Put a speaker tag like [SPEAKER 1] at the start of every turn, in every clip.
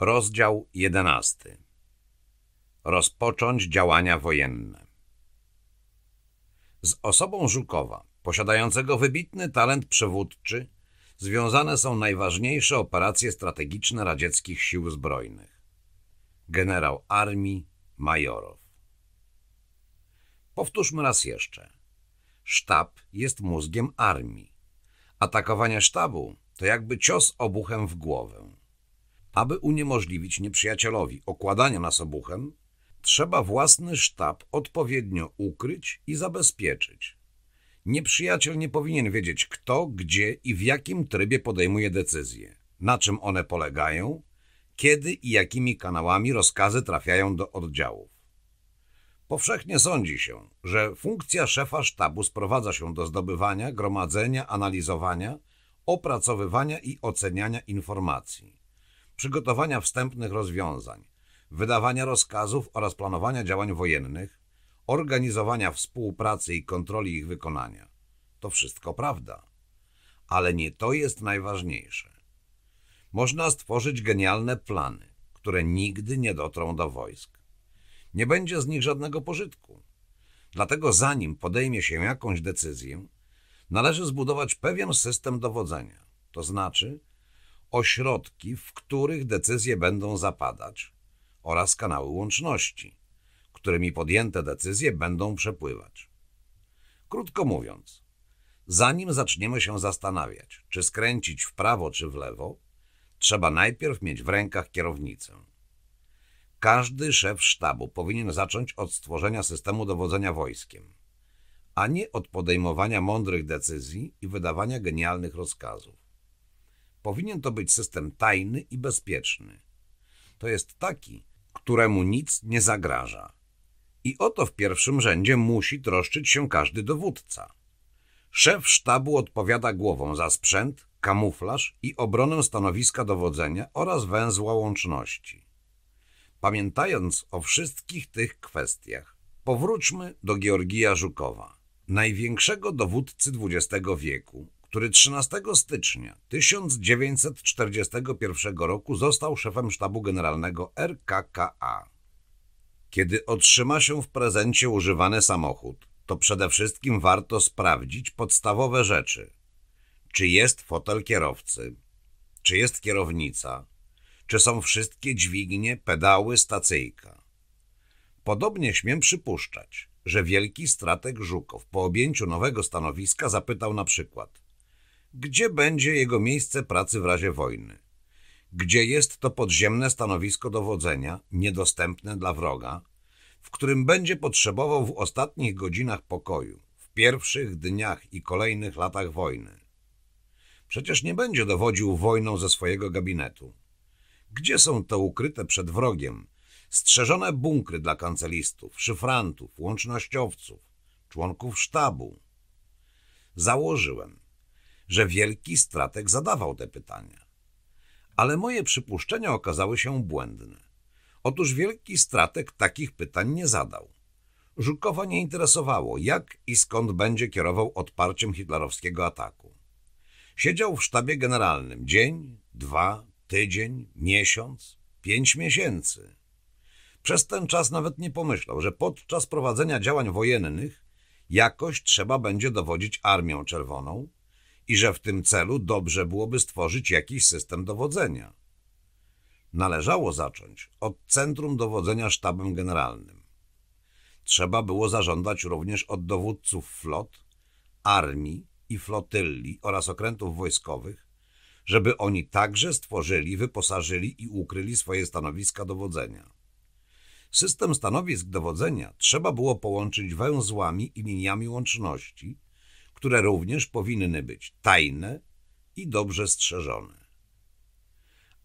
[SPEAKER 1] Rozdział 11. Rozpocząć działania wojenne. Z osobą Żukowa, posiadającego wybitny talent przywódczy, związane są najważniejsze operacje strategiczne radzieckich sił zbrojnych. Generał armii Majorow. Powtórzmy raz jeszcze. Sztab jest mózgiem armii. Atakowanie sztabu to jakby cios obuchem w głowę. Aby uniemożliwić nieprzyjacielowi okładanie nas obuchem, trzeba własny sztab odpowiednio ukryć i zabezpieczyć. Nieprzyjaciel nie powinien wiedzieć kto, gdzie i w jakim trybie podejmuje decyzje, na czym one polegają, kiedy i jakimi kanałami rozkazy trafiają do oddziałów. Powszechnie sądzi się, że funkcja szefa sztabu sprowadza się do zdobywania, gromadzenia, analizowania, opracowywania i oceniania informacji przygotowania wstępnych rozwiązań, wydawania rozkazów oraz planowania działań wojennych, organizowania współpracy i kontroli ich wykonania. To wszystko prawda. Ale nie to jest najważniejsze. Można stworzyć genialne plany, które nigdy nie dotrą do wojsk. Nie będzie z nich żadnego pożytku. Dlatego zanim podejmie się jakąś decyzję, należy zbudować pewien system dowodzenia. To znaczy ośrodki, w których decyzje będą zapadać oraz kanały łączności, którymi podjęte decyzje będą przepływać. Krótko mówiąc, zanim zaczniemy się zastanawiać, czy skręcić w prawo czy w lewo, trzeba najpierw mieć w rękach kierownicę. Każdy szef sztabu powinien zacząć od stworzenia systemu dowodzenia wojskiem, a nie od podejmowania mądrych decyzji i wydawania genialnych rozkazów. Powinien to być system tajny i bezpieczny. To jest taki, któremu nic nie zagraża. I o to w pierwszym rzędzie musi troszczyć się każdy dowódca. Szef sztabu odpowiada głową za sprzęt, kamuflaż i obronę stanowiska dowodzenia oraz węzła łączności. Pamiętając o wszystkich tych kwestiach, powróćmy do Georgija Żukowa, największego dowódcy XX wieku, który 13 stycznia 1941 roku został szefem sztabu generalnego RKKA. Kiedy otrzyma się w prezencie używany samochód, to przede wszystkim warto sprawdzić podstawowe rzeczy. Czy jest fotel kierowcy? Czy jest kierownica? Czy są wszystkie dźwignie, pedały, stacyjka? Podobnie śmiem przypuszczać, że wielki strateg Żukow po objęciu nowego stanowiska zapytał na przykład gdzie będzie jego miejsce pracy w razie wojny, gdzie jest to podziemne stanowisko dowodzenia, niedostępne dla wroga, w którym będzie potrzebował w ostatnich godzinach pokoju, w pierwszych dniach i kolejnych latach wojny. Przecież nie będzie dowodził wojną ze swojego gabinetu. Gdzie są te ukryte przed wrogiem, strzeżone bunkry dla kancelistów, szyfrantów, łącznościowców, członków sztabu? Założyłem, że wielki stratek zadawał te pytania. Ale moje przypuszczenia okazały się błędne. Otóż wielki stratek takich pytań nie zadał. Żukowa nie interesowało, jak i skąd będzie kierował odparciem hitlerowskiego ataku. Siedział w sztabie generalnym dzień, dwa, tydzień, miesiąc, pięć miesięcy. Przez ten czas nawet nie pomyślał, że podczas prowadzenia działań wojennych jakoś trzeba będzie dowodzić Armią Czerwoną, i że w tym celu dobrze byłoby stworzyć jakiś system dowodzenia. Należało zacząć od Centrum Dowodzenia Sztabem Generalnym. Trzeba było zażądać również od dowódców flot, armii i flotylli oraz okrętów wojskowych, żeby oni także stworzyli, wyposażyli i ukryli swoje stanowiska dowodzenia. System stanowisk dowodzenia trzeba było połączyć węzłami i liniami łączności – które również powinny być tajne i dobrze strzeżone.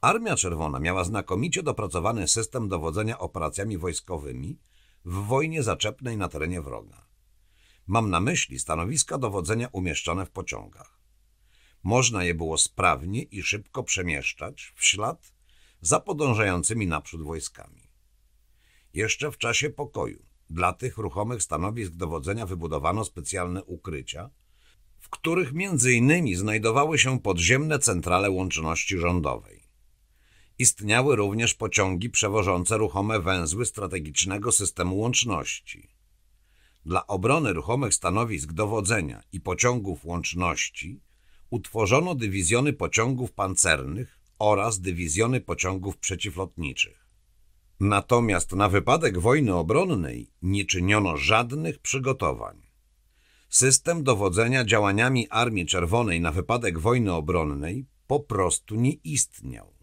[SPEAKER 1] Armia Czerwona miała znakomicie dopracowany system dowodzenia operacjami wojskowymi w wojnie zaczepnej na terenie wroga. Mam na myśli stanowiska dowodzenia umieszczone w pociągach. Można je było sprawnie i szybko przemieszczać w ślad za podążającymi naprzód wojskami. Jeszcze w czasie pokoju dla tych ruchomych stanowisk dowodzenia wybudowano specjalne ukrycia – których między innymi znajdowały się podziemne centrale łączności rządowej. Istniały również pociągi przewożące ruchome węzły strategicznego systemu łączności. Dla obrony ruchomych stanowisk dowodzenia i pociągów łączności utworzono dywizjony pociągów pancernych oraz dywizjony pociągów przeciwlotniczych. Natomiast na wypadek wojny obronnej nie czyniono żadnych przygotowań. System dowodzenia działaniami Armii Czerwonej na wypadek wojny obronnej po prostu nie istniał.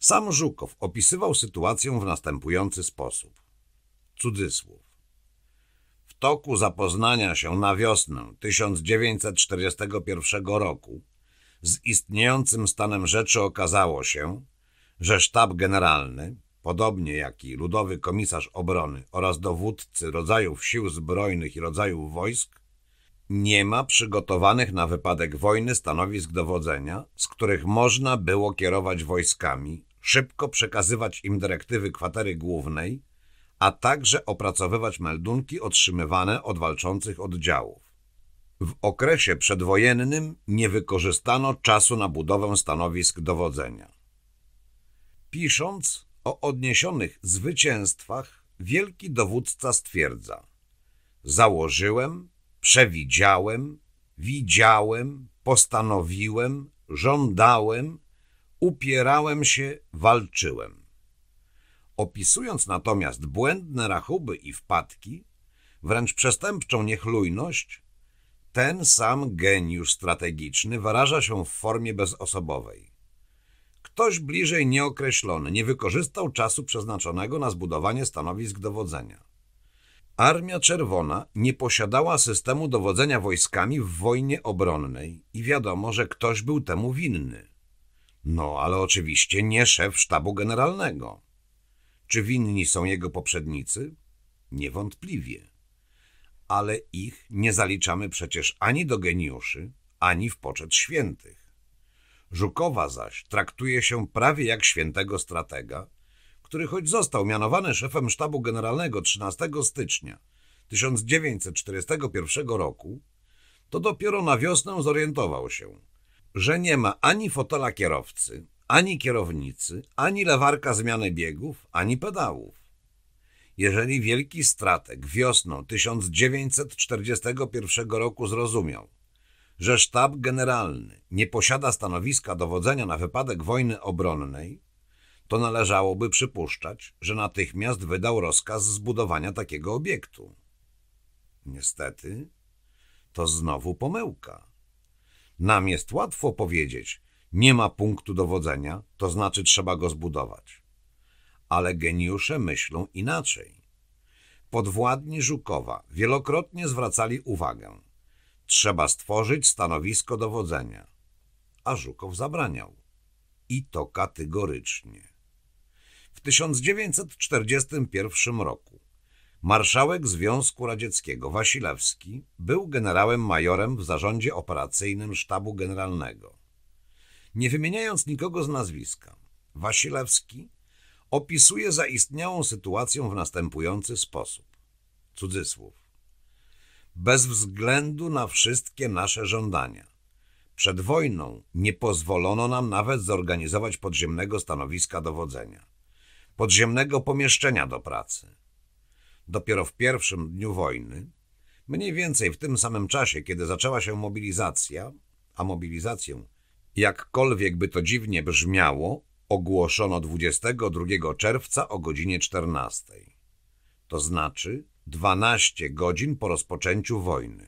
[SPEAKER 1] Sam Żukow opisywał sytuację w następujący sposób. Cudzysłów. W toku zapoznania się na wiosnę 1941 roku z istniejącym stanem rzeczy okazało się, że sztab generalny, podobnie jak i Ludowy Komisarz Obrony oraz dowódcy rodzajów sił zbrojnych i rodzajów wojsk, nie ma przygotowanych na wypadek wojny stanowisk dowodzenia, z których można było kierować wojskami, szybko przekazywać im dyrektywy kwatery głównej, a także opracowywać meldunki otrzymywane od walczących oddziałów. W okresie przedwojennym nie wykorzystano czasu na budowę stanowisk dowodzenia. Pisząc o odniesionych zwycięstwach, wielki dowódca stwierdza Założyłem, przewidziałem, widziałem, postanowiłem, żądałem, upierałem się, walczyłem. Opisując natomiast błędne rachuby i wpadki, wręcz przestępczą niechlujność, ten sam geniusz strategiczny wyraża się w formie bezosobowej. Ktoś bliżej nieokreślony nie wykorzystał czasu przeznaczonego na zbudowanie stanowisk dowodzenia. Armia Czerwona nie posiadała systemu dowodzenia wojskami w wojnie obronnej i wiadomo, że ktoś był temu winny. No, ale oczywiście nie szef sztabu generalnego. Czy winni są jego poprzednicy? Niewątpliwie. Ale ich nie zaliczamy przecież ani do geniuszy, ani w poczet świętych. Żukowa zaś traktuje się prawie jak świętego stratega, który choć został mianowany szefem sztabu generalnego 13 stycznia 1941 roku, to dopiero na wiosnę zorientował się, że nie ma ani fotela kierowcy, ani kierownicy, ani lewarka zmiany biegów, ani pedałów. Jeżeli wielki stratek wiosną 1941 roku zrozumiał, że sztab generalny nie posiada stanowiska dowodzenia na wypadek wojny obronnej, to należałoby przypuszczać, że natychmiast wydał rozkaz zbudowania takiego obiektu. Niestety, to znowu pomyłka. Nam jest łatwo powiedzieć, nie ma punktu dowodzenia, to znaczy trzeba go zbudować. Ale geniusze myślą inaczej. Podwładni Żukowa wielokrotnie zwracali uwagę. Trzeba stworzyć stanowisko dowodzenia. A Żukow zabraniał. I to kategorycznie. 1941 roku. Marszałek Związku Radzieckiego Wasilewski był generałem majorem w zarządzie operacyjnym sztabu generalnego. Nie wymieniając nikogo z nazwiska, Wasilewski opisuje zaistniałą sytuację w następujący sposób. Cudzysłów. Bez względu na wszystkie nasze żądania. Przed wojną nie pozwolono nam nawet zorganizować podziemnego stanowiska dowodzenia podziemnego pomieszczenia do pracy. Dopiero w pierwszym dniu wojny, mniej więcej w tym samym czasie, kiedy zaczęła się mobilizacja, a mobilizację, jakkolwiek by to dziwnie brzmiało, ogłoszono 22 czerwca o godzinie 14. To znaczy 12 godzin po rozpoczęciu wojny.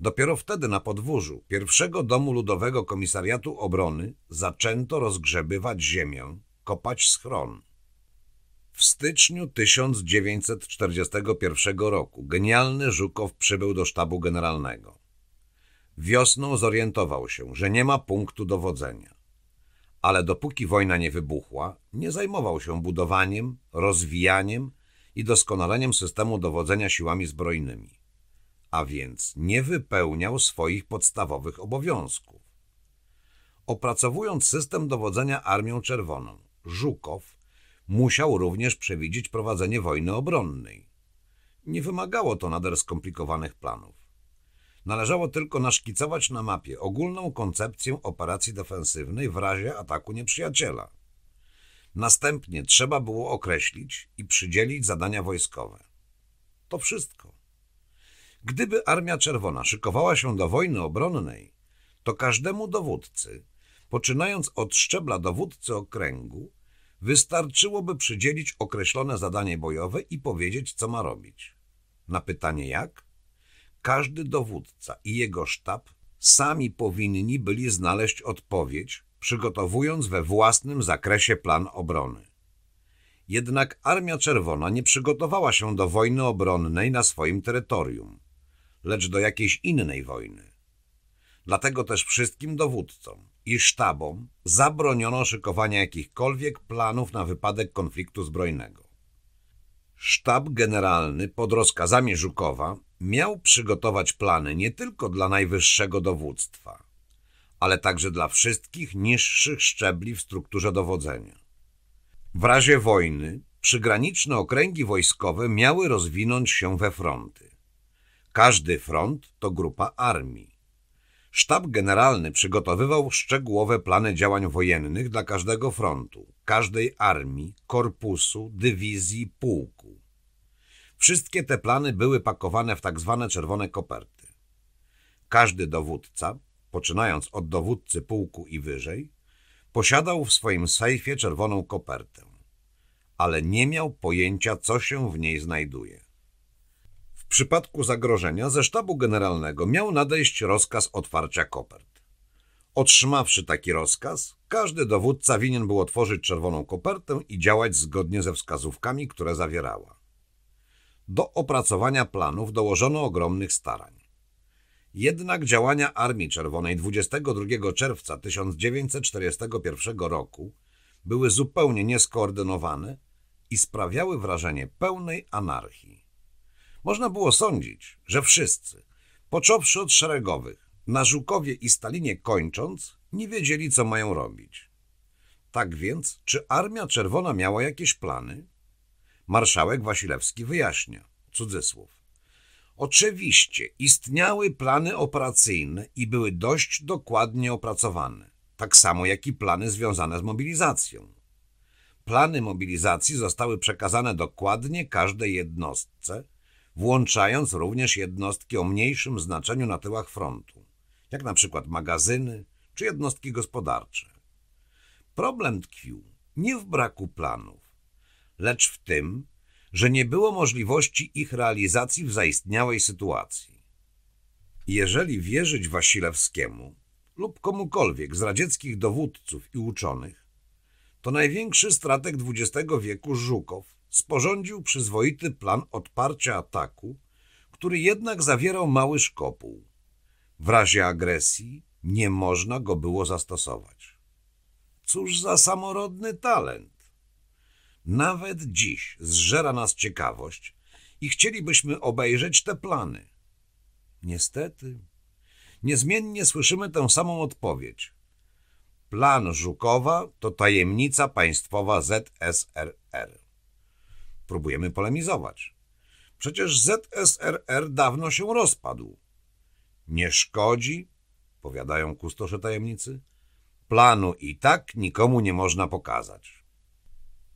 [SPEAKER 1] Dopiero wtedy na podwórzu pierwszego domu Ludowego Komisariatu Obrony zaczęto rozgrzebywać ziemię, kopać schron. W styczniu 1941 roku genialny Żukow przybył do sztabu generalnego. Wiosną zorientował się, że nie ma punktu dowodzenia. Ale dopóki wojna nie wybuchła, nie zajmował się budowaniem, rozwijaniem i doskonaleniem systemu dowodzenia siłami zbrojnymi. A więc nie wypełniał swoich podstawowych obowiązków. Opracowując system dowodzenia Armią Czerwoną, Żukow musiał również przewidzieć prowadzenie wojny obronnej. Nie wymagało to nader skomplikowanych planów. Należało tylko naszkicować na mapie ogólną koncepcję operacji defensywnej w razie ataku nieprzyjaciela. Następnie trzeba było określić i przydzielić zadania wojskowe. To wszystko. Gdyby Armia Czerwona szykowała się do wojny obronnej, to każdemu dowódcy, poczynając od szczebla dowódcy okręgu, Wystarczyłoby przydzielić określone zadanie bojowe i powiedzieć, co ma robić. Na pytanie jak? Każdy dowódca i jego sztab sami powinni byli znaleźć odpowiedź, przygotowując we własnym zakresie plan obrony. Jednak Armia Czerwona nie przygotowała się do wojny obronnej na swoim terytorium, lecz do jakiejś innej wojny. Dlatego też wszystkim dowódcom i sztabom zabroniono szykowania jakichkolwiek planów na wypadek konfliktu zbrojnego. Sztab generalny pod rozkazami Żukowa miał przygotować plany nie tylko dla najwyższego dowództwa, ale także dla wszystkich niższych szczebli w strukturze dowodzenia. W razie wojny przygraniczne okręgi wojskowe miały rozwinąć się we fronty. Każdy front to grupa armii. Sztab Generalny przygotowywał szczegółowe plany działań wojennych dla każdego frontu, każdej armii, korpusu, dywizji, pułku. Wszystkie te plany były pakowane w tak zwane czerwone koperty. Każdy dowódca, poczynając od dowódcy pułku i wyżej, posiadał w swoim sejfie czerwoną kopertę, ale nie miał pojęcia, co się w niej znajduje przypadku zagrożenia ze sztabu generalnego miał nadejść rozkaz otwarcia kopert. Otrzymawszy taki rozkaz, każdy dowódca winien był otworzyć czerwoną kopertę i działać zgodnie ze wskazówkami, które zawierała. Do opracowania planów dołożono ogromnych starań. Jednak działania Armii Czerwonej 22 czerwca 1941 roku były zupełnie nieskoordynowane i sprawiały wrażenie pełnej anarchii. Można było sądzić, że wszyscy, począwszy od szeregowych, na Żukowie i Stalinie kończąc, nie wiedzieli, co mają robić. Tak więc, czy Armia Czerwona miała jakieś plany? Marszałek Wasilewski wyjaśnia, cudzysłów. Oczywiście istniały plany operacyjne i były dość dokładnie opracowane, tak samo jak i plany związane z mobilizacją. Plany mobilizacji zostały przekazane dokładnie każdej jednostce, włączając również jednostki o mniejszym znaczeniu na tyłach frontu, jak na przykład magazyny czy jednostki gospodarcze. Problem tkwił nie w braku planów, lecz w tym, że nie było możliwości ich realizacji w zaistniałej sytuacji. Jeżeli wierzyć Wasilewskiemu lub komukolwiek z radzieckich dowódców i uczonych, to największy strateg XX wieku Żukow sporządził przyzwoity plan odparcia ataku, który jednak zawierał mały szkopuł. W razie agresji nie można go było zastosować. Cóż za samorodny talent! Nawet dziś zżera nas ciekawość i chcielibyśmy obejrzeć te plany. Niestety, niezmiennie słyszymy tę samą odpowiedź. Plan Żukowa to tajemnica państwowa ZSRR. Próbujemy polemizować. Przecież ZSRR dawno się rozpadł. Nie szkodzi, powiadają kustosze tajemnicy. Planu i tak nikomu nie można pokazać.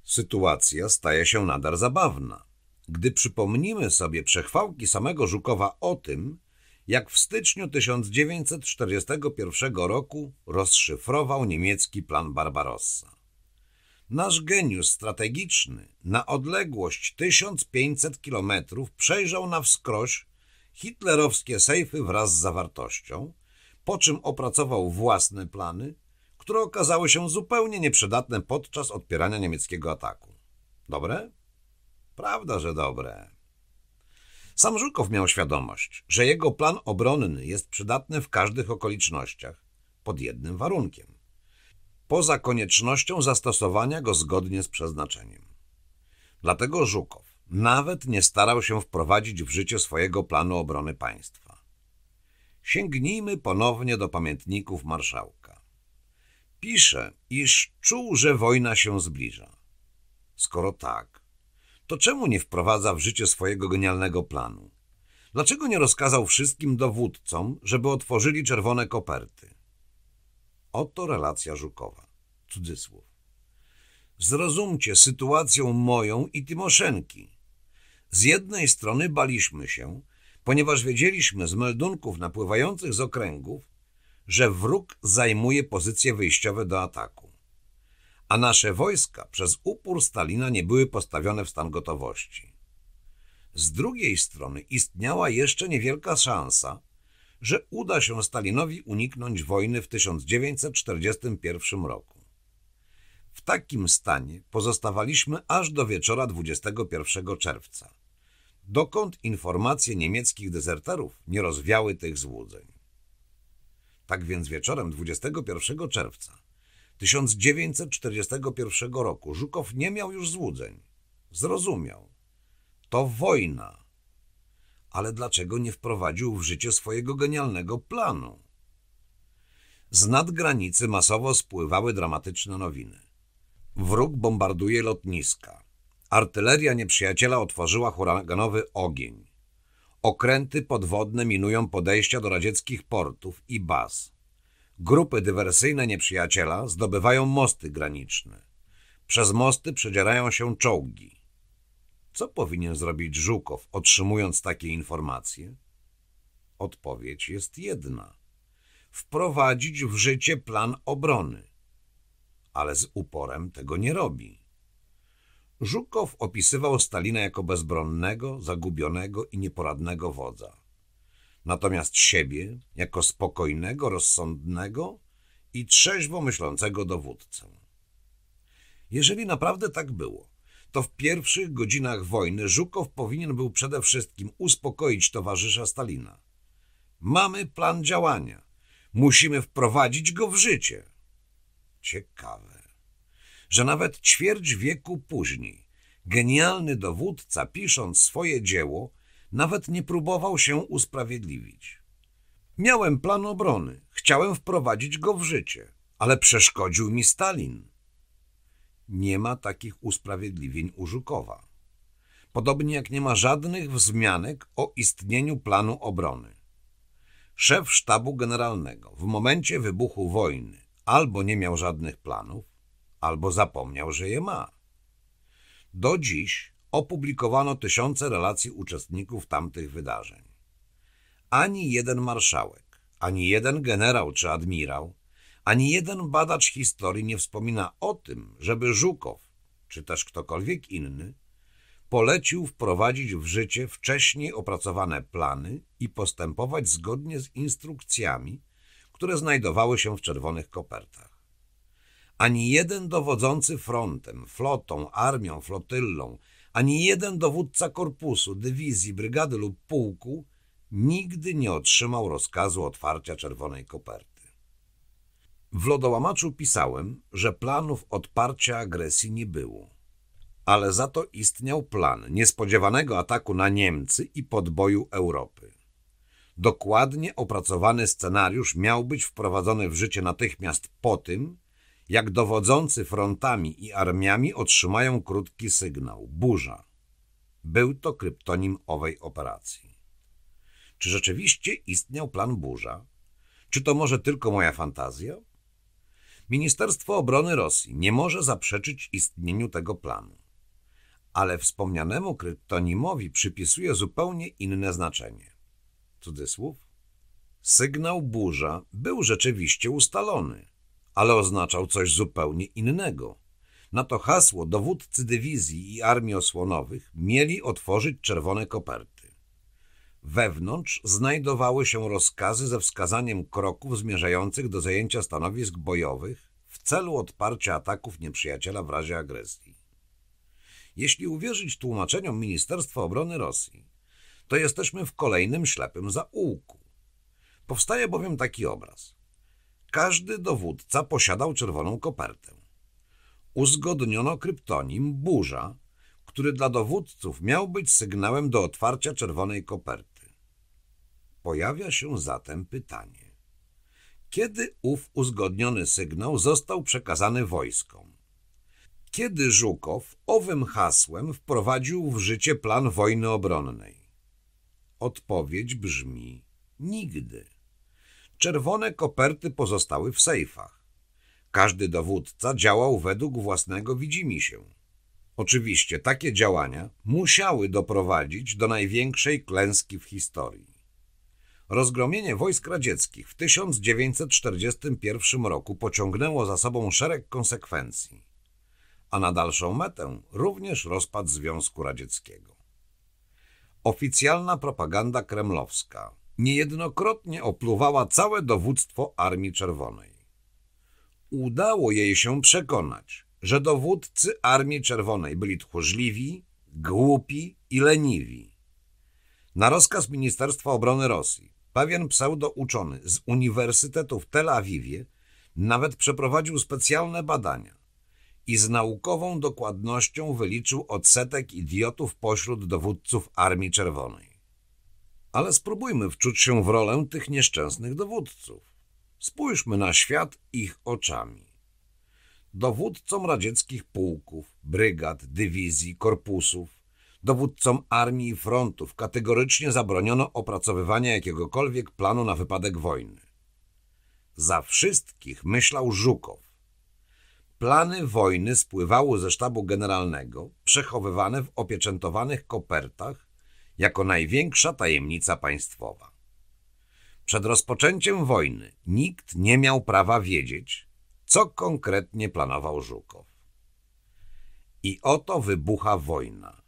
[SPEAKER 1] Sytuacja staje się nadal zabawna. Gdy przypomnimy sobie przechwałki samego Żukowa o tym, jak w styczniu 1941 roku rozszyfrował niemiecki plan Barbarossa. Nasz geniusz strategiczny na odległość 1500 kilometrów przejrzał na wskroś hitlerowskie sejfy wraz z zawartością, po czym opracował własne plany, które okazały się zupełnie nieprzydatne podczas odpierania niemieckiego ataku. Dobre? Prawda, że dobre. Sam Żukow miał świadomość, że jego plan obronny jest przydatny w każdych okolicznościach, pod jednym warunkiem poza koniecznością zastosowania go zgodnie z przeznaczeniem. Dlatego Żukow nawet nie starał się wprowadzić w życie swojego planu obrony państwa. Sięgnijmy ponownie do pamiętników marszałka. Pisze, iż czuł, że wojna się zbliża. Skoro tak, to czemu nie wprowadza w życie swojego genialnego planu? Dlaczego nie rozkazał wszystkim dowódcom, żeby otworzyli czerwone koperty? Oto relacja Żukowa cudzysłów. Zrozumcie sytuację moją i Tymoszenki. Z jednej strony baliśmy się, ponieważ wiedzieliśmy z meldunków napływających z okręgów, że wróg zajmuje pozycje wyjściowe do ataku. A nasze wojska przez upór Stalina nie były postawione w stan gotowości. Z drugiej strony istniała jeszcze niewielka szansa, że uda się Stalinowi uniknąć wojny w 1941 roku. W takim stanie pozostawaliśmy aż do wieczora 21 czerwca, dokąd informacje niemieckich dezerterów nie rozwiały tych złudzeń. Tak więc wieczorem 21 czerwca 1941 roku Żukow nie miał już złudzeń. Zrozumiał. To wojna. Ale dlaczego nie wprowadził w życie swojego genialnego planu? Z nadgranicy masowo spływały dramatyczne nowiny. Wróg bombarduje lotniska. Artyleria nieprzyjaciela otworzyła huraganowy ogień. Okręty podwodne minują podejścia do radzieckich portów i baz. Grupy dywersyjne nieprzyjaciela zdobywają mosty graniczne. Przez mosty przedzierają się czołgi. Co powinien zrobić Żukow, otrzymując takie informacje? Odpowiedź jest jedna. Wprowadzić w życie plan obrony – ale z uporem tego nie robi. Żukow opisywał Stalina jako bezbronnego, zagubionego i nieporadnego wodza. Natomiast siebie jako spokojnego, rozsądnego i trzeźwo myślącego dowódcę. Jeżeli naprawdę tak było, to w pierwszych godzinach wojny Żukow powinien był przede wszystkim uspokoić towarzysza Stalina. Mamy plan działania. Musimy wprowadzić go w życie – Ciekawe, że nawet ćwierć wieku później genialny dowódca, pisząc swoje dzieło, nawet nie próbował się usprawiedliwić. Miałem plan obrony, chciałem wprowadzić go w życie, ale przeszkodził mi Stalin. Nie ma takich usprawiedliwień u Żukowa. Podobnie jak nie ma żadnych wzmianek o istnieniu planu obrony. Szef sztabu generalnego w momencie wybuchu wojny Albo nie miał żadnych planów, albo zapomniał, że je ma. Do dziś opublikowano tysiące relacji uczestników tamtych wydarzeń. Ani jeden marszałek, ani jeden generał czy admirał, ani jeden badacz historii nie wspomina o tym, żeby Żukow, czy też ktokolwiek inny, polecił wprowadzić w życie wcześniej opracowane plany i postępować zgodnie z instrukcjami, które znajdowały się w czerwonych kopertach. Ani jeden dowodzący frontem, flotą, armią, flotyllą, ani jeden dowódca korpusu, dywizji, brygady lub pułku nigdy nie otrzymał rozkazu otwarcia czerwonej koperty. W lodołamaczu pisałem, że planów odparcia agresji nie było. Ale za to istniał plan niespodziewanego ataku na Niemcy i podboju Europy. Dokładnie opracowany scenariusz miał być wprowadzony w życie natychmiast po tym, jak dowodzący frontami i armiami otrzymają krótki sygnał – burza. Był to kryptonim owej operacji. Czy rzeczywiście istniał plan burza? Czy to może tylko moja fantazja? Ministerstwo Obrony Rosji nie może zaprzeczyć istnieniu tego planu. Ale wspomnianemu kryptonimowi przypisuje zupełnie inne znaczenie cudzysłów, sygnał burza był rzeczywiście ustalony, ale oznaczał coś zupełnie innego. Na to hasło dowódcy dywizji i armii osłonowych mieli otworzyć czerwone koperty. Wewnątrz znajdowały się rozkazy ze wskazaniem kroków zmierzających do zajęcia stanowisk bojowych w celu odparcia ataków nieprzyjaciela w razie agresji. Jeśli uwierzyć tłumaczeniom Ministerstwa Obrony Rosji, to jesteśmy w kolejnym ślepym zaułku. Powstaje bowiem taki obraz. Każdy dowódca posiadał czerwoną kopertę. Uzgodniono kryptonim Burza, który dla dowódców miał być sygnałem do otwarcia czerwonej koperty. Pojawia się zatem pytanie. Kiedy ów uzgodniony sygnał został przekazany wojskom? Kiedy Żukow owym hasłem wprowadził w życie plan wojny obronnej? Odpowiedź brzmi nigdy. Czerwone koperty pozostały w sejfach. Każdy dowódca działał według własnego widzimisię. Oczywiście takie działania musiały doprowadzić do największej klęski w historii. Rozgromienie wojsk radzieckich w 1941 roku pociągnęło za sobą szereg konsekwencji, a na dalszą metę również rozpad Związku Radzieckiego. Oficjalna propaganda kremlowska niejednokrotnie opluwała całe dowództwo Armii Czerwonej. Udało jej się przekonać, że dowódcy Armii Czerwonej byli tchórzliwi, głupi i leniwi. Na rozkaz Ministerstwa Obrony Rosji pewien pseudouczony z Uniwersytetu w Tel Awiwie nawet przeprowadził specjalne badania i z naukową dokładnością wyliczył odsetek idiotów pośród dowódców Armii Czerwonej. Ale spróbujmy wczuć się w rolę tych nieszczęsnych dowódców. Spójrzmy na świat ich oczami. Dowódcom radzieckich pułków, brygad, dywizji, korpusów, dowódcom armii i frontów kategorycznie zabroniono opracowywania jakiegokolwiek planu na wypadek wojny. Za wszystkich myślał Żukow, Plany wojny spływały ze sztabu generalnego, przechowywane w opieczętowanych kopertach jako największa tajemnica państwowa. Przed rozpoczęciem wojny nikt nie miał prawa wiedzieć, co konkretnie planował Żukow. I oto wybucha wojna.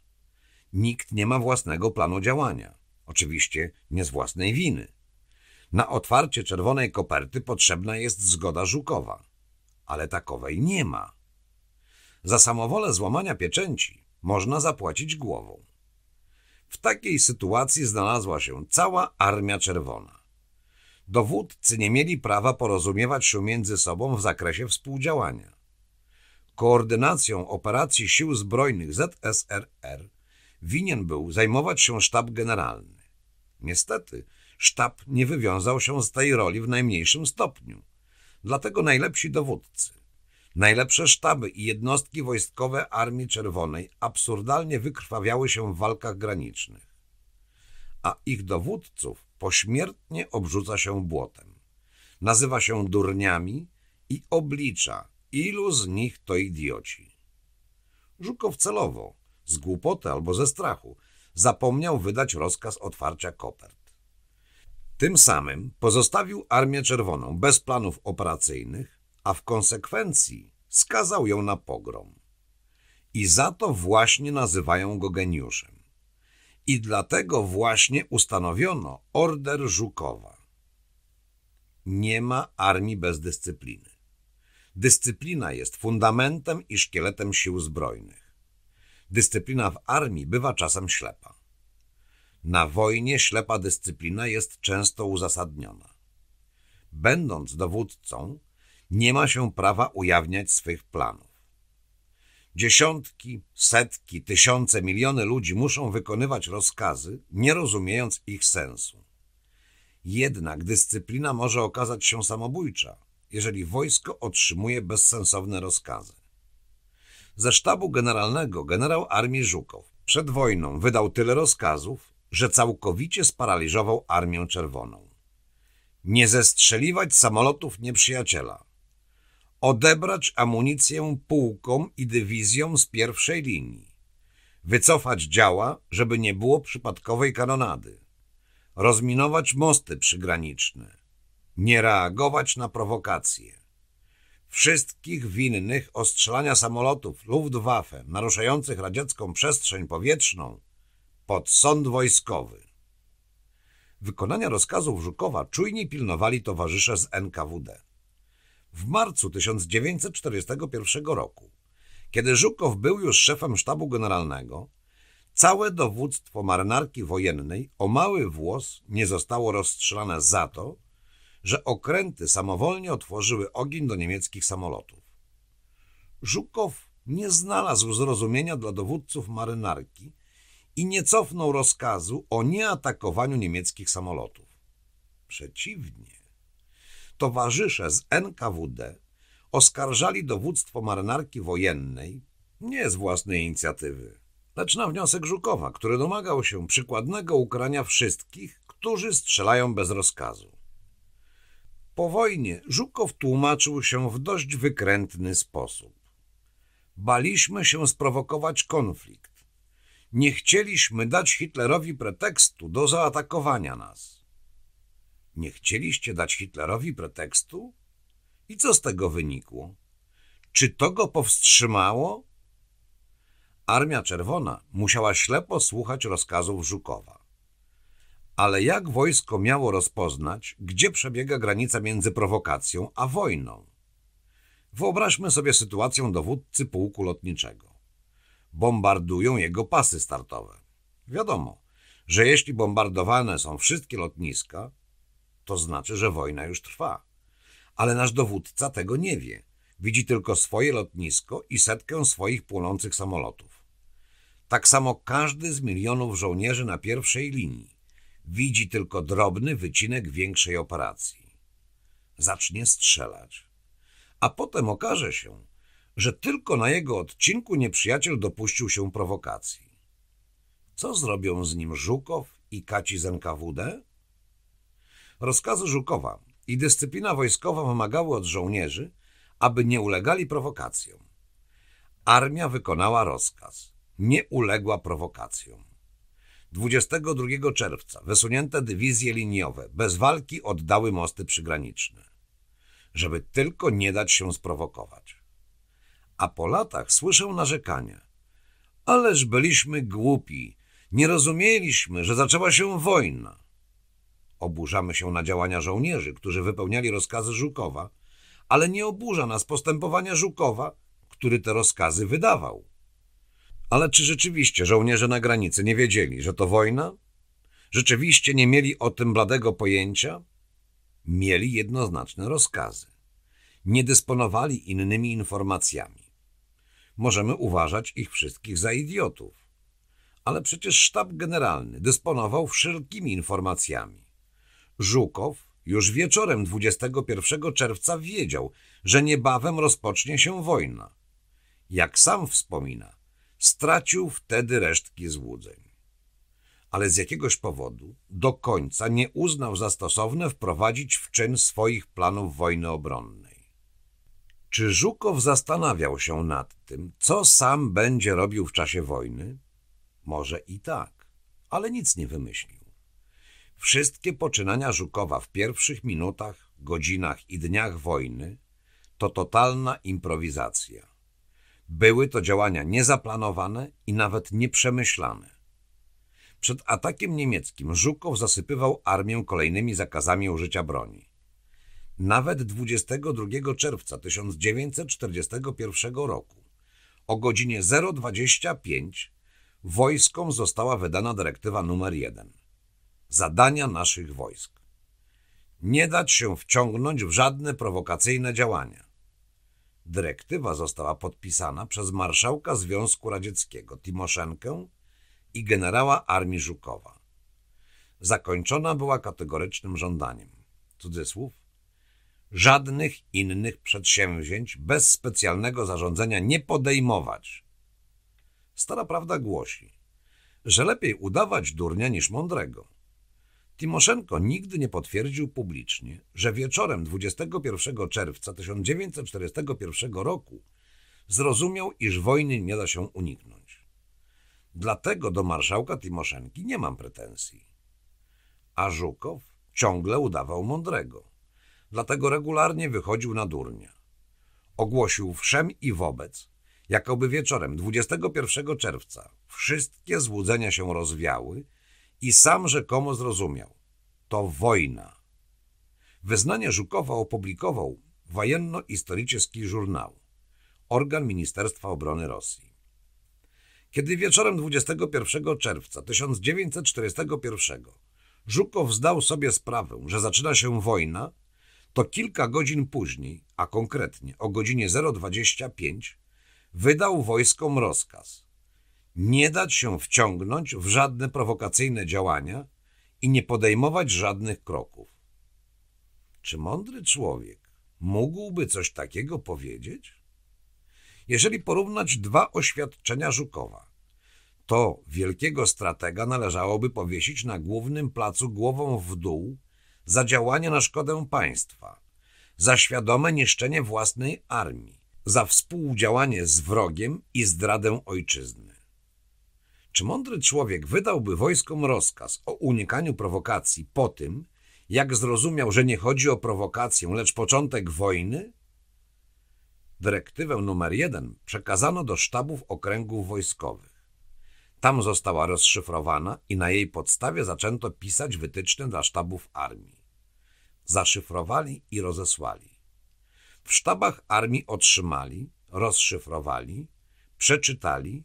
[SPEAKER 1] Nikt nie ma własnego planu działania. Oczywiście nie z własnej winy. Na otwarcie czerwonej koperty potrzebna jest zgoda Żukowa ale takowej nie ma. Za samowolę złamania pieczęci można zapłacić głową. W takiej sytuacji znalazła się cała Armia Czerwona. Dowódcy nie mieli prawa porozumiewać się między sobą w zakresie współdziałania. Koordynacją operacji sił zbrojnych ZSRR winien był zajmować się sztab generalny. Niestety, sztab nie wywiązał się z tej roli w najmniejszym stopniu – Dlatego najlepsi dowódcy, najlepsze sztaby i jednostki wojskowe Armii Czerwonej absurdalnie wykrwawiały się w walkach granicznych, a ich dowódców pośmiertnie obrzuca się błotem. Nazywa się durniami i oblicza, ilu z nich to idioci. Żukow celowo, z głupoty albo ze strachu, zapomniał wydać rozkaz otwarcia kopert. Tym samym pozostawił Armię Czerwoną bez planów operacyjnych, a w konsekwencji skazał ją na pogrom. I za to właśnie nazywają go geniuszem. I dlatego właśnie ustanowiono Order Żukowa. Nie ma armii bez dyscypliny. Dyscyplina jest fundamentem i szkieletem sił zbrojnych. Dyscyplina w armii bywa czasem ślepa. Na wojnie ślepa dyscyplina jest często uzasadniona. Będąc dowódcą, nie ma się prawa ujawniać swych planów. Dziesiątki, setki, tysiące, miliony ludzi muszą wykonywać rozkazy, nie rozumiejąc ich sensu. Jednak dyscyplina może okazać się samobójcza, jeżeli wojsko otrzymuje bezsensowne rozkazy. Ze sztabu generalnego generał armii Żukow przed wojną wydał tyle rozkazów, że całkowicie sparaliżował Armię Czerwoną. Nie zestrzeliwać samolotów nieprzyjaciela. Odebrać amunicję pułkom i dywizjom z pierwszej linii. Wycofać działa, żeby nie było przypadkowej kanonady. Rozminować mosty przygraniczne. Nie reagować na prowokacje. Wszystkich winnych ostrzelania samolotów Luftwaffe naruszających radziecką przestrzeń powietrzną pod sąd wojskowy. Wykonania rozkazów Żukowa czujnie pilnowali towarzysze z NKWD. W marcu 1941 roku, kiedy Żukow był już szefem sztabu generalnego, całe dowództwo marynarki wojennej o mały włos nie zostało rozstrzelane za to, że okręty samowolnie otworzyły ogień do niemieckich samolotów. Żukow nie znalazł zrozumienia dla dowódców marynarki, i nie cofnął rozkazu o nieatakowaniu niemieckich samolotów. Przeciwnie, towarzysze z NKWD oskarżali dowództwo marynarki wojennej nie z własnej inicjatywy, lecz na wniosek Żukowa, który domagał się przykładnego ukarania wszystkich, którzy strzelają bez rozkazu. Po wojnie Żukow tłumaczył się w dość wykrętny sposób. Baliśmy się sprowokować konflikt nie chcieliśmy dać Hitlerowi pretekstu do zaatakowania nas. Nie chcieliście dać Hitlerowi pretekstu? I co z tego wynikło? Czy to go powstrzymało? Armia Czerwona musiała ślepo słuchać rozkazów Żukowa. Ale jak wojsko miało rozpoznać, gdzie przebiega granica między prowokacją a wojną? Wyobraźmy sobie sytuację dowódcy pułku lotniczego bombardują jego pasy startowe. Wiadomo, że jeśli bombardowane są wszystkie lotniska, to znaczy, że wojna już trwa. Ale nasz dowódca tego nie wie. Widzi tylko swoje lotnisko i setkę swoich płonących samolotów. Tak samo każdy z milionów żołnierzy na pierwszej linii widzi tylko drobny wycinek większej operacji. Zacznie strzelać. A potem okaże się, że tylko na jego odcinku nieprzyjaciel dopuścił się prowokacji. Co zrobią z nim Żukow i Kaci z NKWD? Rozkazy Żukowa i dyscyplina wojskowa wymagały od żołnierzy, aby nie ulegali prowokacjom. Armia wykonała rozkaz. Nie uległa prowokacjom. 22 czerwca wysunięte dywizje liniowe bez walki oddały mosty przygraniczne, żeby tylko nie dać się sprowokować a po latach słyszę narzekania. Ależ byliśmy głupi, nie rozumieliśmy, że zaczęła się wojna. Oburzamy się na działania żołnierzy, którzy wypełniali rozkazy Żukowa, ale nie oburza nas postępowania Żukowa, który te rozkazy wydawał. Ale czy rzeczywiście żołnierze na granicy nie wiedzieli, że to wojna? Rzeczywiście nie mieli o tym bladego pojęcia? Mieli jednoznaczne rozkazy. Nie dysponowali innymi informacjami możemy uważać ich wszystkich za idiotów. Ale przecież sztab generalny dysponował wszelkimi informacjami. Żukow już wieczorem 21 czerwca wiedział, że niebawem rozpocznie się wojna. Jak sam wspomina, stracił wtedy resztki złudzeń. Ale z jakiegoś powodu do końca nie uznał za stosowne wprowadzić w czyn swoich planów wojny obronnej. Czy Żukow zastanawiał się nad tym, co sam będzie robił w czasie wojny? Może i tak, ale nic nie wymyślił. Wszystkie poczynania Żukowa w pierwszych minutach, godzinach i dniach wojny to totalna improwizacja. Były to działania niezaplanowane i nawet nieprzemyślane. Przed atakiem niemieckim Żukow zasypywał armię kolejnymi zakazami użycia broni nawet 22 czerwca 1941 roku o godzinie 025 wojskom została wydana dyrektywa numer 1. Zadania naszych wojsk. Nie dać się wciągnąć w żadne prowokacyjne działania. Dyrektywa została podpisana przez marszałka Związku Radzieckiego Timoszenkę i generała armii Żukowa. Zakończona była kategorycznym żądaniem. Cudzysłów żadnych innych przedsięwzięć bez specjalnego zarządzenia nie podejmować. Stara prawda głosi, że lepiej udawać durnia niż mądrego. Timoszenko nigdy nie potwierdził publicznie, że wieczorem 21 czerwca 1941 roku zrozumiał, iż wojny nie da się uniknąć. Dlatego do marszałka Timoszenki nie mam pretensji. A Żukow ciągle udawał mądrego dlatego regularnie wychodził na durnia. Ogłosił wszem i wobec, jakoby wieczorem 21 czerwca wszystkie złudzenia się rozwiały i sam rzekomo zrozumiał – to wojna. Wyznanie Żukowa opublikował Wojenno-Historyczny Żurnał, organ Ministerstwa Obrony Rosji. Kiedy wieczorem 21 czerwca 1941 Żukow zdał sobie sprawę, że zaczyna się wojna, to kilka godzin później, a konkretnie o godzinie 025, wydał wojskom rozkaz nie dać się wciągnąć w żadne prowokacyjne działania i nie podejmować żadnych kroków. Czy mądry człowiek mógłby coś takiego powiedzieć? Jeżeli porównać dwa oświadczenia Żukowa, to wielkiego stratega należałoby powiesić na głównym placu głową w dół za działanie na szkodę państwa, za świadome niszczenie własnej armii, za współdziałanie z wrogiem i zdradę ojczyzny. Czy mądry człowiek wydałby wojskom rozkaz o unikaniu prowokacji po tym, jak zrozumiał, że nie chodzi o prowokację, lecz początek wojny? Dyrektywę numer jeden przekazano do sztabów okręgów wojskowych. Tam została rozszyfrowana i na jej podstawie zaczęto pisać wytyczne dla sztabów armii zaszyfrowali i rozesłali. W sztabach armii otrzymali, rozszyfrowali, przeczytali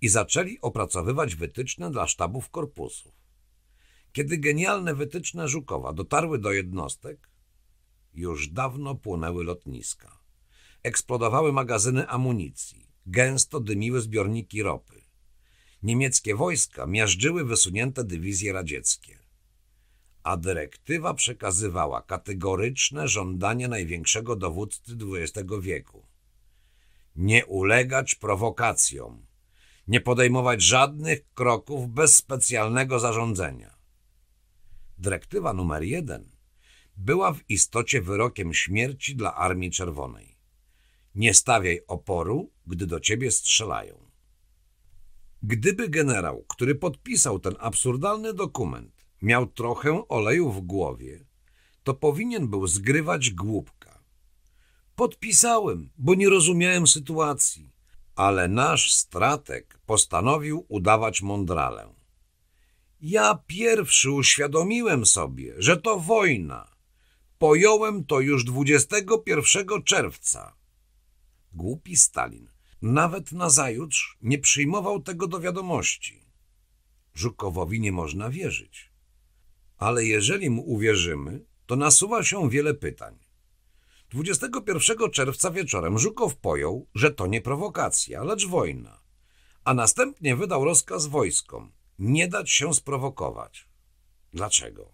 [SPEAKER 1] i zaczęli opracowywać wytyczne dla sztabów korpusów. Kiedy genialne wytyczne Żukowa dotarły do jednostek, już dawno płonęły lotniska. Eksplodowały magazyny amunicji, gęsto dymiły zbiorniki ropy. Niemieckie wojska miażdżyły wysunięte dywizje radzieckie a dyrektywa przekazywała kategoryczne żądanie największego dowódcy XX wieku. Nie ulegać prowokacjom, nie podejmować żadnych kroków bez specjalnego zarządzenia. Dyrektywa numer jeden była w istocie wyrokiem śmierci dla Armii Czerwonej. Nie stawiaj oporu, gdy do ciebie strzelają. Gdyby generał, który podpisał ten absurdalny dokument, miał trochę oleju w głowie, to powinien był zgrywać głupka. Podpisałem, bo nie rozumiałem sytuacji, ale nasz stratek postanowił udawać mądralę. Ja pierwszy uświadomiłem sobie, że to wojna. Pojąłem to już 21 czerwca. Głupi Stalin nawet nazajutrz nie przyjmował tego do wiadomości. Żukowowi nie można wierzyć. Ale jeżeli mu uwierzymy, to nasuwa się wiele pytań. 21 czerwca wieczorem Żukow pojął, że to nie prowokacja, lecz wojna, a następnie wydał rozkaz wojskom nie dać się sprowokować. Dlaczego?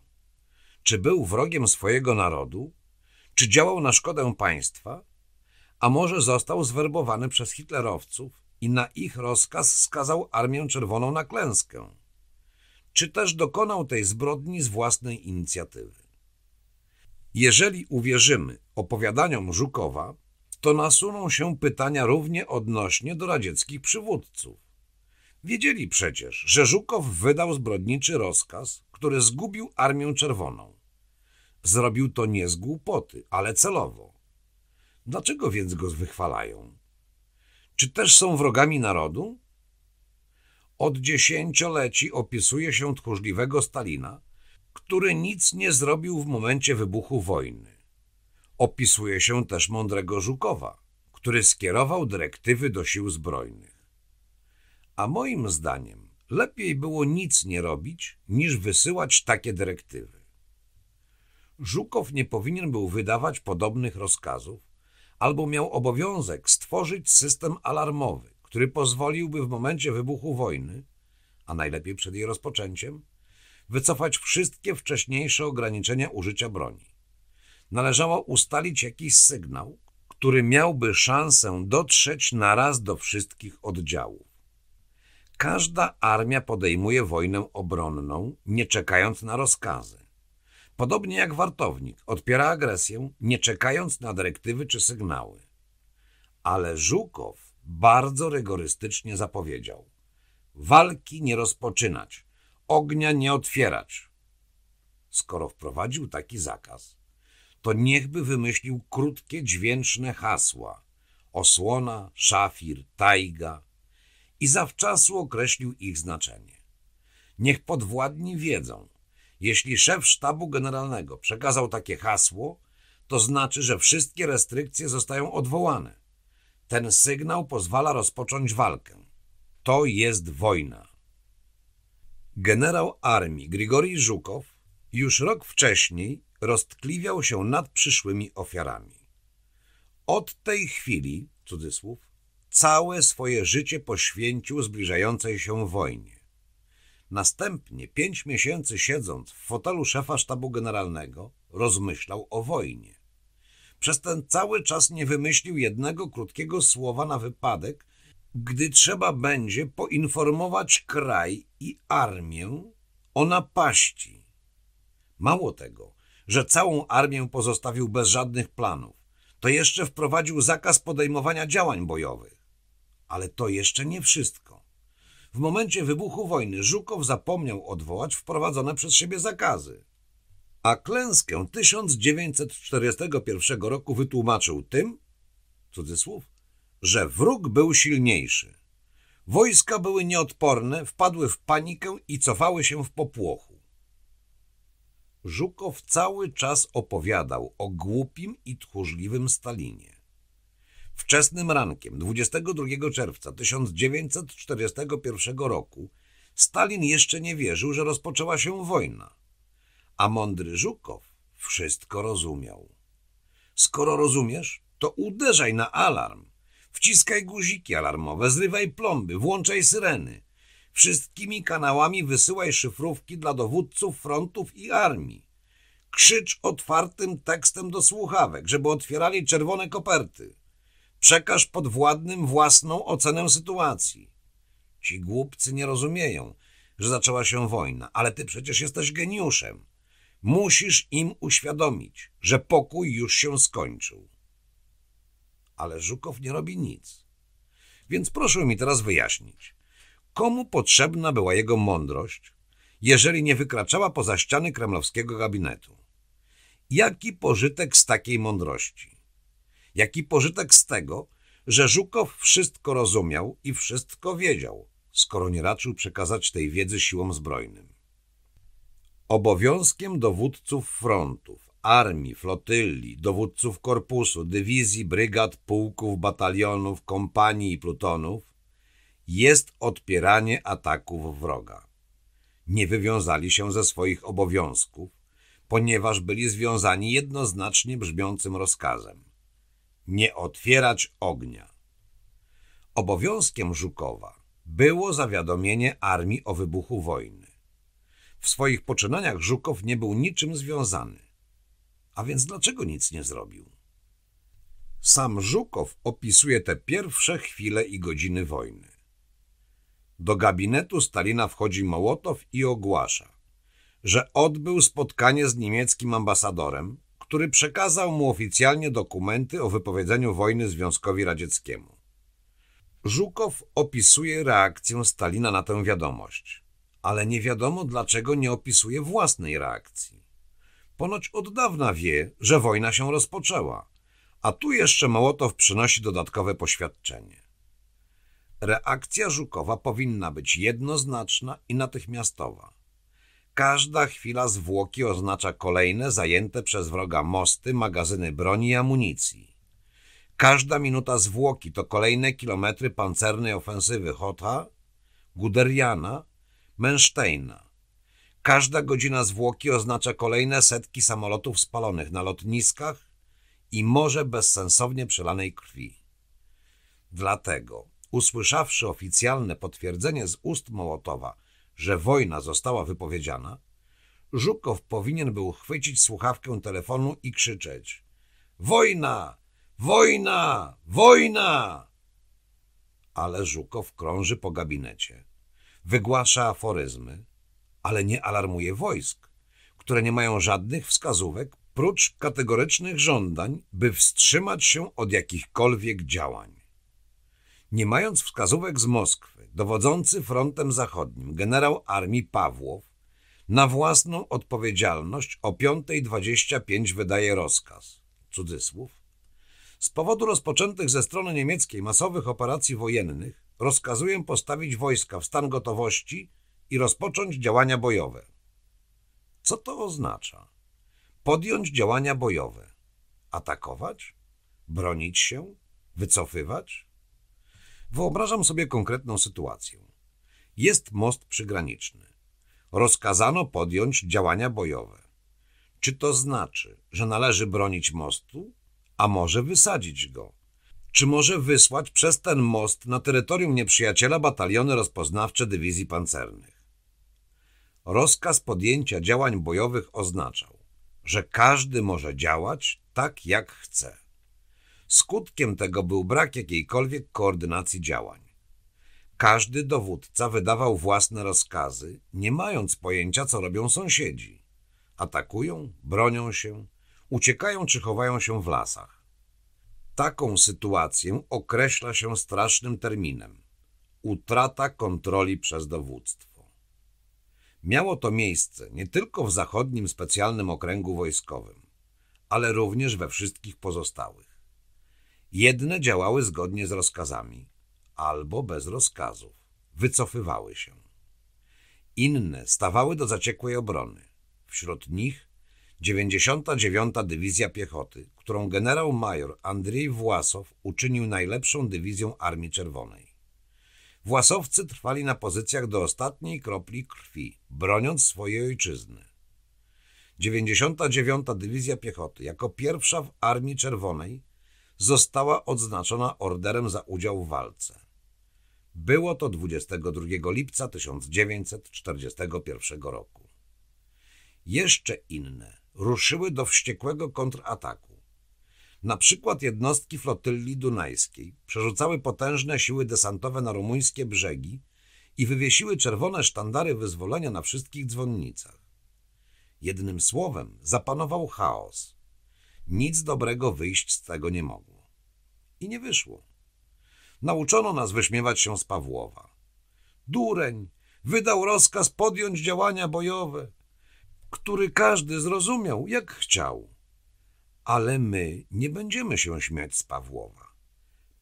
[SPEAKER 1] Czy był wrogiem swojego narodu? Czy działał na szkodę państwa? A może został zwerbowany przez hitlerowców i na ich rozkaz skazał Armię Czerwoną na klęskę? czy też dokonał tej zbrodni z własnej inicjatywy. Jeżeli uwierzymy opowiadaniom Żukowa, to nasuną się pytania równie odnośnie do radzieckich przywódców. Wiedzieli przecież, że Żukow wydał zbrodniczy rozkaz, który zgubił Armię Czerwoną. Zrobił to nie z głupoty, ale celowo. Dlaczego więc go wychwalają? Czy też są wrogami narodu? Od dziesięcioleci opisuje się tchórzliwego Stalina, który nic nie zrobił w momencie wybuchu wojny. Opisuje się też mądrego Żukowa, który skierował dyrektywy do sił zbrojnych. A moim zdaniem lepiej było nic nie robić, niż wysyłać takie dyrektywy. Żukow nie powinien był wydawać podobnych rozkazów, albo miał obowiązek stworzyć system alarmowy, który pozwoliłby w momencie wybuchu wojny, a najlepiej przed jej rozpoczęciem, wycofać wszystkie wcześniejsze ograniczenia użycia broni. Należało ustalić jakiś sygnał, który miałby szansę dotrzeć na raz do wszystkich oddziałów. Każda armia podejmuje wojnę obronną, nie czekając na rozkazy. Podobnie jak wartownik odpiera agresję, nie czekając na dyrektywy czy sygnały. Ale Żukow bardzo rygorystycznie zapowiedział. Walki nie rozpoczynać, ognia nie otwierać. Skoro wprowadził taki zakaz, to niechby wymyślił krótkie, dźwięczne hasła. Osłona, szafir, tajga i zawczasu określił ich znaczenie. Niech podwładni wiedzą, jeśli szef sztabu generalnego przekazał takie hasło, to znaczy, że wszystkie restrykcje zostają odwołane. Ten sygnał pozwala rozpocząć walkę. To jest wojna. Generał armii Grigorij Żukow już rok wcześniej roztkliwiał się nad przyszłymi ofiarami. Od tej chwili, cudzysłów, całe swoje życie poświęcił zbliżającej się wojnie. Następnie, pięć miesięcy siedząc w fotelu szefa sztabu generalnego, rozmyślał o wojnie. Przez ten cały czas nie wymyślił jednego krótkiego słowa na wypadek, gdy trzeba będzie poinformować kraj i armię o napaści. Mało tego, że całą armię pozostawił bez żadnych planów, to jeszcze wprowadził zakaz podejmowania działań bojowych. Ale to jeszcze nie wszystko. W momencie wybuchu wojny Żukow zapomniał odwołać wprowadzone przez siebie zakazy a klęskę 1941 roku wytłumaczył tym, cudzysłów, że wróg był silniejszy. Wojska były nieodporne, wpadły w panikę i cofały się w popłochu. Żukow cały czas opowiadał o głupim i tchórzliwym Stalinie. Wczesnym rankiem 22 czerwca 1941 roku Stalin jeszcze nie wierzył, że rozpoczęła się wojna. A mądry Żukow wszystko rozumiał. Skoro rozumiesz, to uderzaj na alarm. Wciskaj guziki alarmowe, zrywaj plomby, włączaj syreny. Wszystkimi kanałami wysyłaj szyfrówki dla dowódców frontów i armii. Krzycz otwartym tekstem do słuchawek, żeby otwierali czerwone koperty. Przekaż podwładnym własną ocenę sytuacji. Ci głupcy nie rozumieją, że zaczęła się wojna, ale ty przecież jesteś geniuszem. Musisz im uświadomić, że pokój już się skończył. Ale Żukow nie robi nic. Więc proszę mi teraz wyjaśnić, komu potrzebna była jego mądrość, jeżeli nie wykraczała poza ściany kremlowskiego gabinetu? Jaki pożytek z takiej mądrości? Jaki pożytek z tego, że Żukow wszystko rozumiał i wszystko wiedział, skoro nie raczył przekazać tej wiedzy siłom zbrojnym? Obowiązkiem dowódców frontów, armii, flotyli, dowódców korpusu, dywizji, brygad, pułków, batalionów, kompanii i plutonów jest odpieranie ataków wroga. Nie wywiązali się ze swoich obowiązków, ponieważ byli związani jednoznacznie brzmiącym rozkazem. Nie otwierać ognia. Obowiązkiem Żukowa było zawiadomienie armii o wybuchu wojny. W swoich poczynaniach Żukow nie był niczym związany. A więc dlaczego nic nie zrobił? Sam Żukow opisuje te pierwsze chwile i godziny wojny. Do gabinetu Stalina wchodzi Mołotow i ogłasza, że odbył spotkanie z niemieckim ambasadorem, który przekazał mu oficjalnie dokumenty o wypowiedzeniu wojny Związkowi Radzieckiemu. Żukow opisuje reakcję Stalina na tę wiadomość ale nie wiadomo dlaczego nie opisuje własnej reakcji. Ponoć od dawna wie, że wojna się rozpoczęła, a tu jeszcze Mołotow przynosi dodatkowe poświadczenie. Reakcja Żukowa powinna być jednoznaczna i natychmiastowa. Każda chwila zwłoki oznacza kolejne zajęte przez wroga mosty, magazyny broni i amunicji. Każda minuta zwłoki to kolejne kilometry pancernej ofensywy Hotha, Guderiana, Mensteina. Każda godzina zwłoki oznacza kolejne setki samolotów spalonych na lotniskach i morze bezsensownie przelanej krwi. Dlatego, usłyszawszy oficjalne potwierdzenie z ust Mołotowa, że wojna została wypowiedziana, Żukow powinien był chwycić słuchawkę telefonu i krzyczeć Wojna! Wojna! Wojna! Ale Żukow krąży po gabinecie wygłasza aforyzmy, ale nie alarmuje wojsk, które nie mają żadnych wskazówek prócz kategorycznych żądań, by wstrzymać się od jakichkolwiek działań. Nie mając wskazówek z Moskwy, dowodzący frontem zachodnim generał armii Pawłow na własną odpowiedzialność o 5.25 wydaje rozkaz, cudzysłów, z powodu rozpoczętych ze strony niemieckiej masowych operacji wojennych rozkazuję postawić wojska w stan gotowości i rozpocząć działania bojowe. Co to oznacza? Podjąć działania bojowe. Atakować? Bronić się? Wycofywać? Wyobrażam sobie konkretną sytuację. Jest most przygraniczny. Rozkazano podjąć działania bojowe. Czy to znaczy, że należy bronić mostu, a może wysadzić go? Czy może wysłać przez ten most na terytorium nieprzyjaciela bataliony rozpoznawcze dywizji pancernych? Rozkaz podjęcia działań bojowych oznaczał, że każdy może działać tak jak chce. Skutkiem tego był brak jakiejkolwiek koordynacji działań. Każdy dowódca wydawał własne rozkazy, nie mając pojęcia, co robią sąsiedzi. Atakują, bronią się, uciekają czy chowają się w lasach. Taką sytuację określa się strasznym terminem – utrata kontroli przez dowództwo. Miało to miejsce nie tylko w zachodnim specjalnym okręgu wojskowym, ale również we wszystkich pozostałych. Jedne działały zgodnie z rozkazami, albo bez rozkazów, wycofywały się. Inne stawały do zaciekłej obrony. Wśród nich 99. Dywizja Piechoty, którą generał-major Andrzej Własow uczynił najlepszą dywizją Armii Czerwonej. Własowcy trwali na pozycjach do ostatniej kropli krwi, broniąc swojej ojczyzny. 99. Dywizja Piechoty jako pierwsza w Armii Czerwonej została odznaczona orderem za udział w walce. Było to 22 lipca 1941 roku. Jeszcze inne, ruszyły do wściekłego kontrataku. Na przykład jednostki flotylli dunajskiej przerzucały potężne siły desantowe na rumuńskie brzegi i wywiesiły czerwone sztandary wyzwolenia na wszystkich dzwonnicach. Jednym słowem zapanował chaos. Nic dobrego wyjść z tego nie mogło. I nie wyszło. Nauczono nas wyśmiewać się z Pawłowa. Dureń wydał rozkaz podjąć działania bojowe, który każdy zrozumiał, jak chciał. Ale my nie będziemy się śmiać z Pawłowa.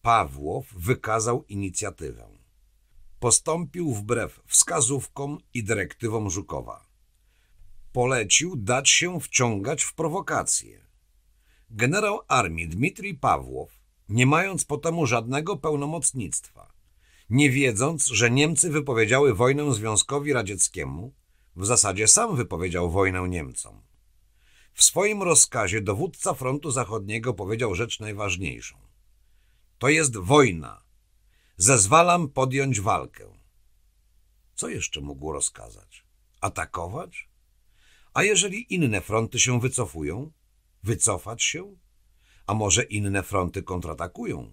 [SPEAKER 1] Pawłow wykazał inicjatywę. Postąpił wbrew wskazówkom i dyrektywom Żukowa. Polecił dać się wciągać w prowokacje. Generał armii Dmitrij Pawłow, nie mając po temu żadnego pełnomocnictwa, nie wiedząc, że Niemcy wypowiedziały wojnę Związkowi Radzieckiemu, w zasadzie sam wypowiedział wojnę Niemcom. W swoim rozkazie dowódca frontu zachodniego powiedział rzecz najważniejszą. To jest wojna. Zezwalam podjąć walkę. Co jeszcze mógł rozkazać? Atakować? A jeżeli inne fronty się wycofują? Wycofać się? A może inne fronty kontratakują?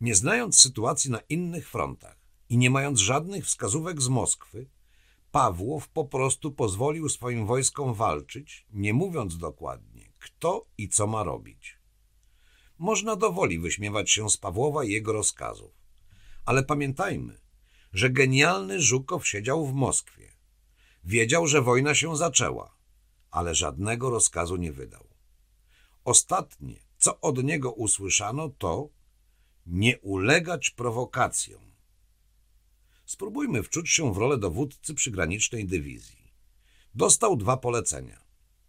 [SPEAKER 1] Nie znając sytuacji na innych frontach i nie mając żadnych wskazówek z Moskwy, Pawłow po prostu pozwolił swoim wojskom walczyć, nie mówiąc dokładnie, kto i co ma robić. Można dowoli wyśmiewać się z Pawłowa i jego rozkazów, ale pamiętajmy, że genialny Żukow siedział w Moskwie. Wiedział, że wojna się zaczęła, ale żadnego rozkazu nie wydał. Ostatnie, co od niego usłyszano, to nie ulegać prowokacjom, Spróbujmy wczuć się w rolę dowódcy przygranicznej dywizji. Dostał dwa polecenia.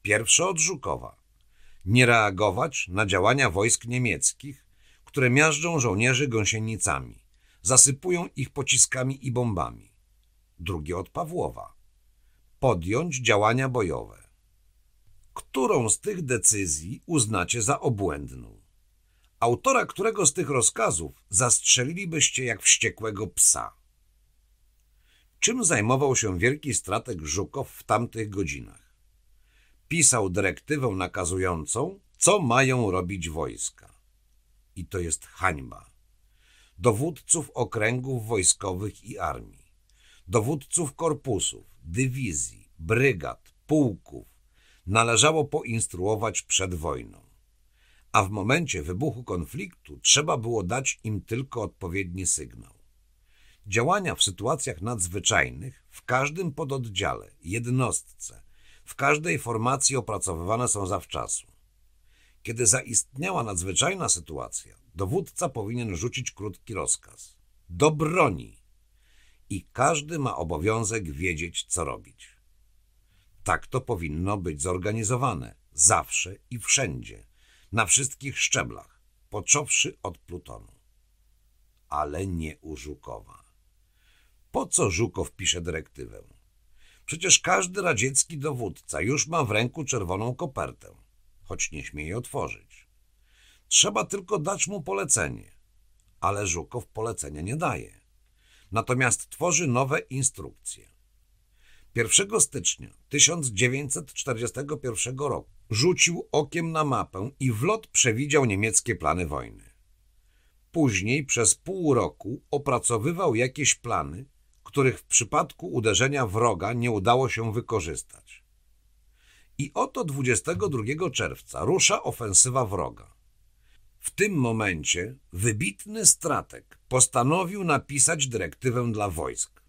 [SPEAKER 1] Pierwsze od Żukowa. Nie reagować na działania wojsk niemieckich, które miażdżą żołnierzy gąsienicami, zasypują ich pociskami i bombami. Drugie od Pawłowa. Podjąć działania bojowe. Którą z tych decyzji uznacie za obłędną? Autora którego z tych rozkazów zastrzelilibyście jak wściekłego psa? Czym zajmował się wielki strateg Żukow w tamtych godzinach? Pisał dyrektywę nakazującą, co mają robić wojska. I to jest hańba. Dowódców okręgów wojskowych i armii, dowódców korpusów, dywizji, brygad, pułków należało poinstruować przed wojną. A w momencie wybuchu konfliktu trzeba było dać im tylko odpowiedni sygnał. Działania w sytuacjach nadzwyczajnych w każdym pododdziale, jednostce, w każdej formacji opracowywane są zawczasu. Kiedy zaistniała nadzwyczajna sytuacja, dowódca powinien rzucić krótki rozkaz. Do broni! I każdy ma obowiązek wiedzieć, co robić. Tak to powinno być zorganizowane, zawsze i wszędzie, na wszystkich szczeblach, począwszy od Plutonu. Ale nie użukowa. Po co Żukow pisze dyrektywę? Przecież każdy radziecki dowódca już ma w ręku czerwoną kopertę, choć nie śmie otworzyć. Trzeba tylko dać mu polecenie, ale Żukow polecenia nie daje. Natomiast tworzy nowe instrukcje. 1 stycznia 1941 roku rzucił okiem na mapę i w lot przewidział niemieckie plany wojny. Później przez pół roku opracowywał jakieś plany, których w przypadku uderzenia wroga nie udało się wykorzystać. I oto 22 czerwca rusza ofensywa wroga. W tym momencie wybitny stratek postanowił napisać dyrektywę dla wojsk.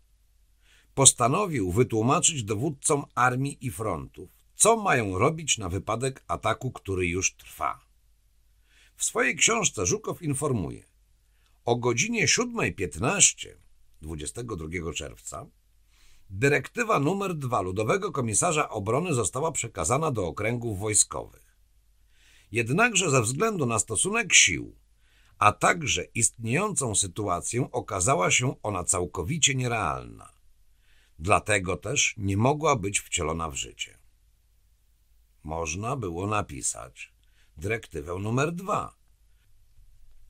[SPEAKER 1] Postanowił wytłumaczyć dowódcom armii i frontów, co mają robić na wypadek ataku, który już trwa. W swojej książce Żukow informuje: O godzinie 7.15 22 czerwca, dyrektywa numer 2 Ludowego Komisarza Obrony została przekazana do okręgów wojskowych. Jednakże ze względu na stosunek sił, a także istniejącą sytuację okazała się ona całkowicie nierealna. Dlatego też nie mogła być wcielona w życie. Można było napisać dyrektywę numer 2.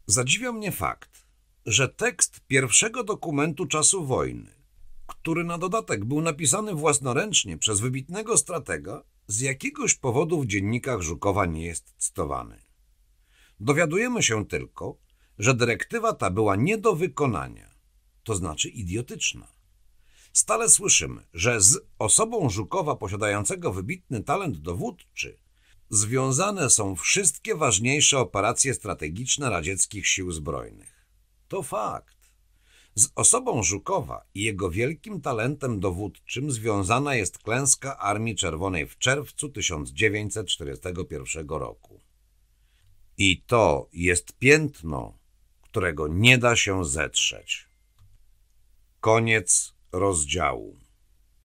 [SPEAKER 1] Zadziwiał mnie fakt, że tekst pierwszego dokumentu czasu wojny, który na dodatek był napisany własnoręcznie przez wybitnego stratega, z jakiegoś powodu w dziennikach Żukowa nie jest cytowany. Dowiadujemy się tylko, że dyrektywa ta była nie do wykonania, to znaczy idiotyczna. Stale słyszymy, że z osobą Żukowa posiadającego wybitny talent dowódczy związane są wszystkie ważniejsze operacje strategiczne radzieckich sił zbrojnych. To fakt. Z osobą Żukowa i jego wielkim talentem dowódczym związana jest klęska Armii Czerwonej w czerwcu 1941 roku. I to jest piętno, którego nie da się zetrzeć. Koniec rozdziału.